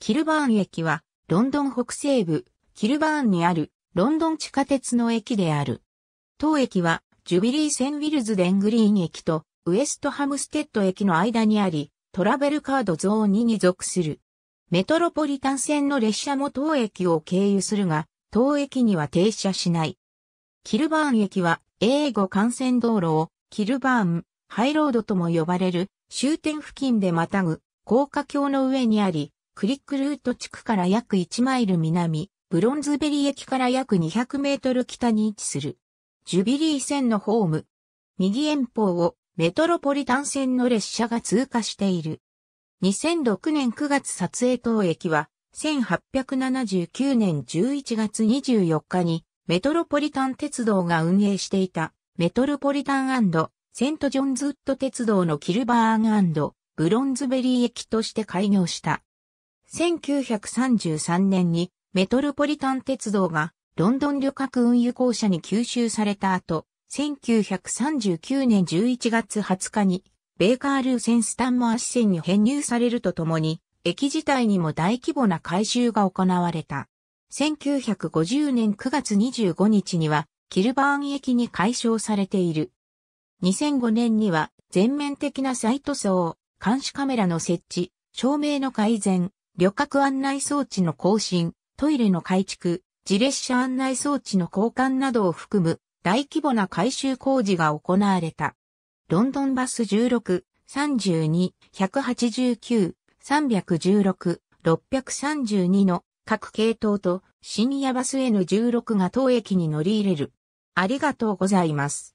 キルバーン駅は、ロンドン北西部、キルバーンにある、ロンドン地下鉄の駅である。当駅は、ジュビリーセン・ウィルズ・デングリーン駅と、ウエストハムステッド駅の間にあり、トラベルカードゾーン2に属する。メトロポリタン線の列車も当駅を経由するが、当駅には停車しない。キルバーン駅は、英語幹線道路を、キルバーン、ハイロードとも呼ばれる、終点付近でまたぐ、高架橋の上にあり、クリックルート地区から約1マイル南、ブロンズベリー駅から約200メートル北に位置する。ジュビリー線のホーム。右遠方をメトロポリタン線の列車が通過している。2006年9月撮影当駅は、1879年11月24日にメトロポリタン鉄道が運営していたメトロポリタンセントジョンズウッド鉄道のキルバーンブロンズベリー駅として開業した。1933年にメトロポリタン鉄道がロンドン旅客運輸公社に吸収された後、1939年11月20日にベーカールーセンスタンマー支線に編入されるとともに、駅自体にも大規模な改修が行われた。1950年9月25日には、キルバーン駅に解消されている。2005年には、全面的なサイト層、監視カメラの設置、照明の改善、旅客案内装置の更新、トイレの改築、自列車案内装置の交換などを含む大規模な改修工事が行われた。ロンドンバス16、32、189、316、632の各系統とシニアバス N16 が当駅に乗り入れる。ありがとうございます。